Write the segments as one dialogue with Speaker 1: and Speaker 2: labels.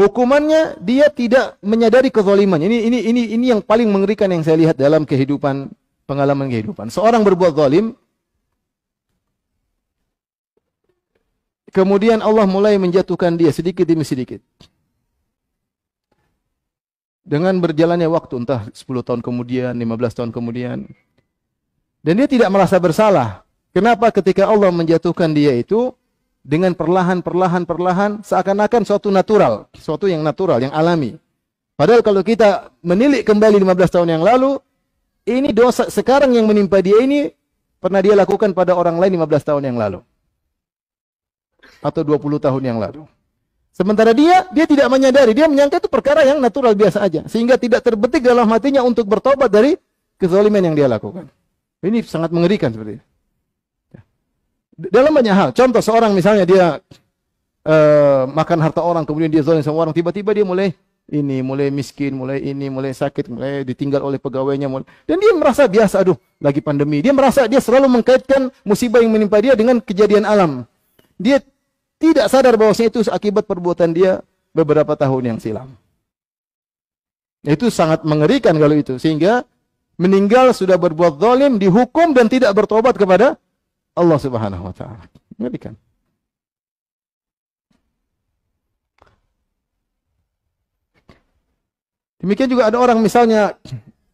Speaker 1: hukumannya dia tidak menyadari kezaliman. Ini ini ini ini yang paling mengerikan yang saya lihat dalam kehidupan pengalaman kehidupan. Seorang berbuat zalim kemudian Allah mulai menjatuhkan dia sedikit demi sedikit. Dengan berjalannya waktu entah 10 tahun kemudian, 15 tahun kemudian dan dia tidak merasa bersalah. Kenapa ketika Allah menjatuhkan dia itu dengan perlahan-perlahan-perlahan seakan-akan suatu natural, suatu yang natural, yang alami. Padahal kalau kita menilik kembali 15 tahun yang lalu, ini dosa sekarang yang menimpa dia ini pernah dia lakukan pada orang lain 15 tahun yang lalu. Atau 20 tahun yang lalu. Sementara dia, dia tidak menyadari. Dia menyangka itu perkara yang natural biasa aja. Sehingga tidak terbetik dalam hatinya untuk bertobat dari kezaliman yang dia lakukan. Ini sangat mengerikan seperti itu. Dalam banyak hal. Contoh seorang misalnya dia uh, makan harta orang, kemudian dia zalim sama orang, tiba-tiba dia mulai ini, mulai miskin, mulai ini, mulai sakit, mulai ditinggal oleh pegawainya. Mulai... Dan dia merasa biasa, aduh, lagi pandemi. Dia merasa dia selalu mengkaitkan musibah yang menimpa dia dengan kejadian alam. Dia tidak sadar bahwasanya itu akibat perbuatan dia beberapa tahun yang silam. Itu sangat mengerikan kalau itu. Sehingga meninggal sudah berbuat zalim, dihukum dan tidak bertobat kepada Allah Subhanahu wa taala. Mengerikan. Demikian juga ada orang misalnya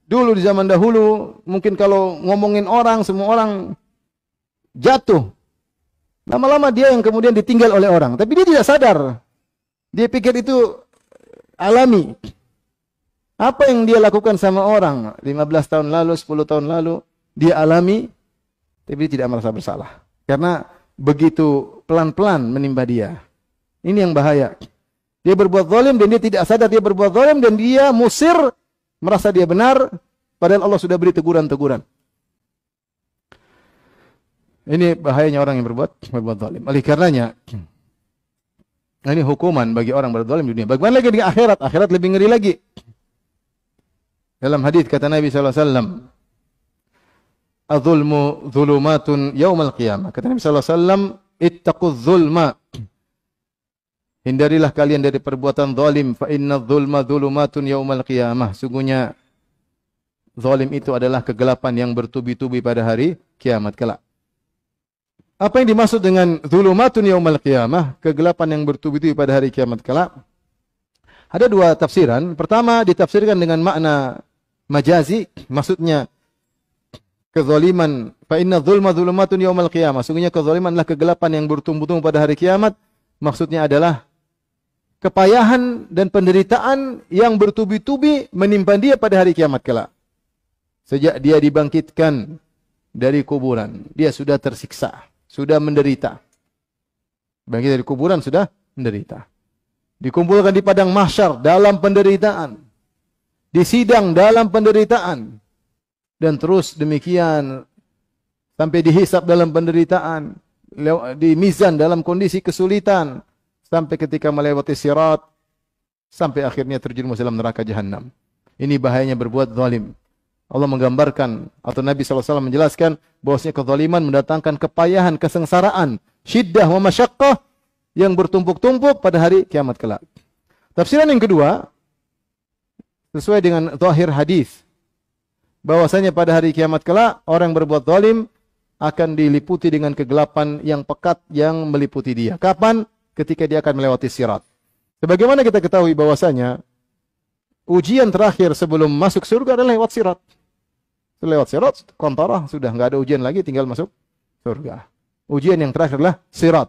Speaker 1: dulu di zaman dahulu mungkin kalau ngomongin orang semua orang jatuh. Lama-lama dia yang kemudian ditinggal oleh orang, tapi dia tidak sadar. Dia pikir itu alami. Apa yang dia lakukan sama orang 15 tahun lalu, 10 tahun lalu, dia alami tapi dia tidak merasa bersalah. Karena begitu pelan-pelan menimba dia. Ini yang bahaya. Dia berbuat zalim dan dia tidak sadar dia berbuat zalim dan dia musir merasa dia benar padahal Allah sudah beri teguran-teguran. Ini bahayanya orang yang berbuat berbuat zalim. Oleh karenanya ini hukuman bagi orang berbuat zalim di dunia. Bagaimana lagi di akhirat? Akhirat lebih ngeri lagi. Dalam hadis kata Nabi sallallahu alaihi wasallam, adzulmu dzulumatun yaumal qiyamah. Kata Nabi sallallahu alaihi wasallam, ittaquz zulma. Hindarilah kalian dari perbuatan zalim fa inna dzulma dzulumatun yaumal qiyamah. Sungguhnya zalim itu adalah kegelapan yang bertubi-tubi pada hari kiamat kelak. Apa yang dimaksud dengan dzulumatun yaumal qiyamah? Kegelapan yang bertubi-tubi pada hari kiamat kelak. Ada dua tafsiran. Pertama ditafsirkan dengan makna majazi, maksudnya kezaliman. Fa inna dzulma dzulumatun yaumal qiyamah. Sungguhnya kezaliman adalah kegelapan yang bertumbuh-tumbuh pada hari kiamat. Maksudnya adalah kepayahan dan penderitaan yang bertubi-tubi menimpa dia pada hari kiamat kelak. Sejak dia dibangkitkan dari kuburan, dia sudah tersiksa, sudah menderita. Bangkit dari kuburan sudah menderita. Dikumpulkan di padang mahsyar dalam penderitaan. Disidang dalam penderitaan dan terus demikian sampai dihisap dalam penderitaan, di mizan dalam kondisi kesulitan sampai ketika melewati sirat sampai akhirnya terjun dalam neraka jahanam. Ini bahayanya berbuat zalim. Allah menggambarkan atau Nabi SAW menjelaskan bahwasanya kezaliman mendatangkan kepayahan, kesengsaraan, syiddah wa masyakkah yang bertumpuk-tumpuk pada hari kiamat kelak. Tafsiran yang kedua sesuai dengan zahir hadis bahwasanya pada hari kiamat kelak orang yang berbuat zalim akan diliputi dengan kegelapan yang pekat yang meliputi dia. Kapan? Ketika dia akan melewati sirat. Sebagaimana kita ketahui bahwasanya ujian terakhir sebelum masuk surga adalah lewat sirat. Lewat sirat, kontorah sudah nggak ada ujian lagi, tinggal masuk surga. Ujian yang terakhir adalah sirat.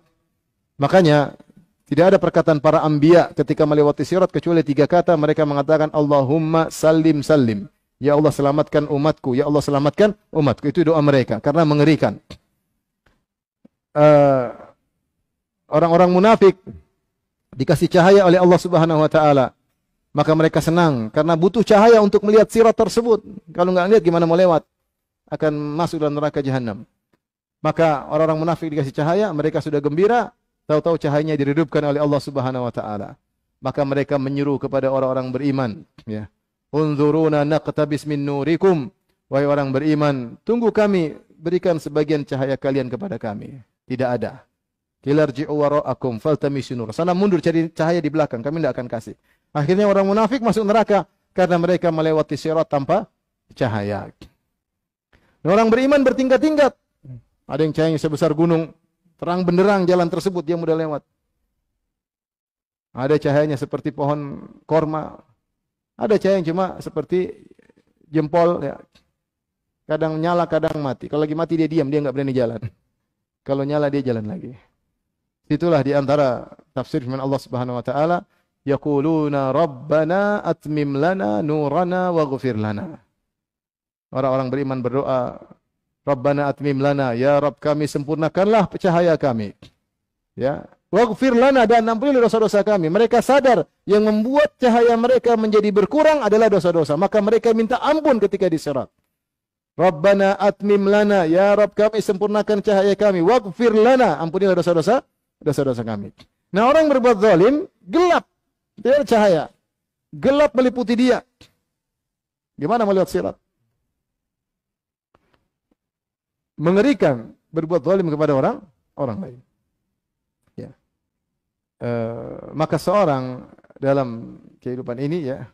Speaker 1: Makanya tidak ada perkataan para ambia ketika melewati sirat kecuali tiga kata mereka mengatakan Allahumma salim salim. Ya Allah selamatkan umatku, ya Allah selamatkan umatku. Itu doa mereka karena mengerikan. Eh, orang-orang uh, munafik dikasih cahaya oleh Allah Subhanahu wa taala, maka mereka senang karena butuh cahaya untuk melihat sirat tersebut. Kalau nggak lihat gimana mau lewat? Akan masuk dalam neraka jahanam. Maka orang-orang munafik dikasih cahaya, mereka sudah gembira, tahu-tahu cahayanya diredupkan oleh Allah Subhanahu wa taala. Maka mereka menyuruh kepada orang-orang beriman, ya unzuruna naqtabis min nurikum. Wahai orang beriman, tunggu kami, berikan sebagian cahaya kalian kepada kami. Tidak ada. Kilarji'u wara'akum faltamisu nur. Sana mundur cari cahaya di belakang, kami tidak akan kasih. Akhirnya orang munafik masuk neraka karena mereka melewati sirat tanpa cahaya. Dan orang beriman bertingkat-tingkat. Ada yang cahayanya sebesar gunung, terang benderang jalan tersebut dia mudah lewat. Ada cahayanya seperti pohon korma, ada cahaya yang cuma seperti jempol ya. Kadang nyala, kadang mati. Kalau lagi mati dia diam, dia nggak berani jalan. Kalau nyala dia jalan lagi. Itulah di antara tafsir firman Allah Subhanahu wa taala, yaquluna rabbana atmim lana nurana waghfir lana. Orang-orang beriman berdoa, Rabbana atmim lana, ya Rabb kami sempurnakanlah cahaya kami. Ya, Waghfir lana dan ampunilah dosa-dosa kami. Mereka sadar yang membuat cahaya mereka menjadi berkurang adalah dosa-dosa. Maka mereka minta ampun ketika diserat. Rabbana atmim lana. Ya Rabb kami sempurnakan cahaya kami. Waghfir lana. Ampunilah dosa-dosa. Dosa-dosa kami. Nah orang berbuat zalim, gelap. Tidak cahaya. Gelap meliputi dia. Gimana melihat sirat? Mengerikan berbuat zalim kepada orang orang lain e, maka seorang dalam kehidupan ini ya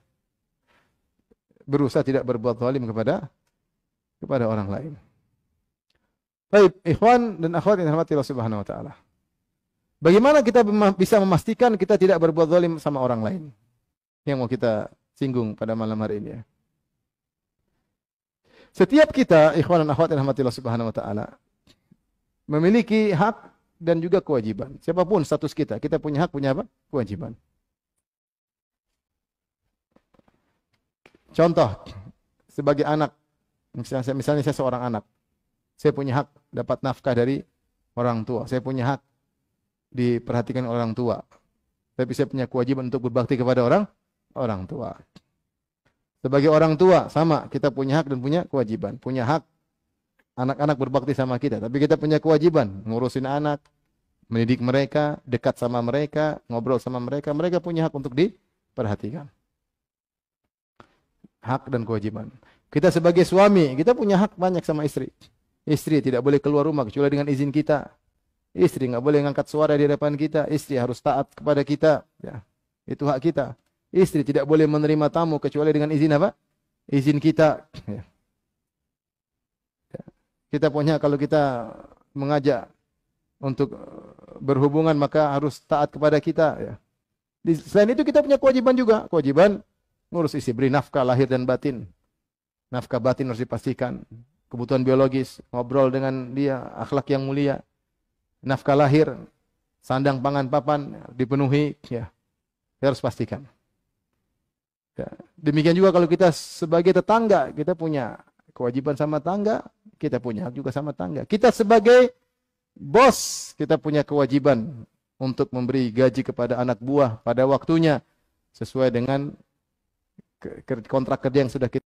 Speaker 1: berusaha tidak berbuat zalim kepada kepada orang lain. Baik, ikhwan dan akhwat yang dirahmati Allah Subhanahu wa taala. Bagaimana kita bisa memastikan kita tidak berbuat zalim sama orang lain? Yang mau kita singgung pada malam hari ini ya. Setiap kita, ikhwan dan akhwat yang dirahmati Allah Subhanahu wa taala, memiliki hak dan juga kewajiban. Siapapun status kita, kita punya hak, punya apa? Kewajiban. Contoh, sebagai anak, misalnya, saya, misalnya saya seorang anak, saya punya hak dapat nafkah dari orang tua, saya punya hak diperhatikan orang tua, tapi saya punya kewajiban untuk berbakti kepada orang orang tua. Sebagai orang tua sama kita punya hak dan punya kewajiban, punya hak anak-anak berbakti sama kita, tapi kita punya kewajiban ngurusin anak, mendidik mereka, dekat sama mereka, ngobrol sama mereka, mereka punya hak untuk diperhatikan. Hak dan kewajiban. Kita sebagai suami, kita punya hak banyak sama istri. Istri tidak boleh keluar rumah kecuali dengan izin kita. Istri nggak boleh ngangkat suara di depan kita. Istri harus taat kepada kita. Ya, itu hak kita. Istri tidak boleh menerima tamu kecuali dengan izin apa? Izin kita. Ya. Kita punya kalau kita mengajak untuk eh, berhubungan maka harus taat kepada kita ya. selain itu kita punya kewajiban juga, kewajiban ngurus istri, beri nafkah lahir dan batin. Nafkah batin harus dipastikan, kebutuhan biologis, ngobrol dengan dia, akhlak yang mulia. Nafkah lahir, sandang pangan papan dipenuhi ya. Kita harus pastikan. Ya. Demikian juga kalau kita sebagai tetangga, kita punya kewajiban sama tangga, kita punya hak juga sama tangga. Kita sebagai bos, kita punya kewajiban untuk memberi gaji kepada anak buah pada waktunya sesuai dengan kontrak kerja yang sudah kita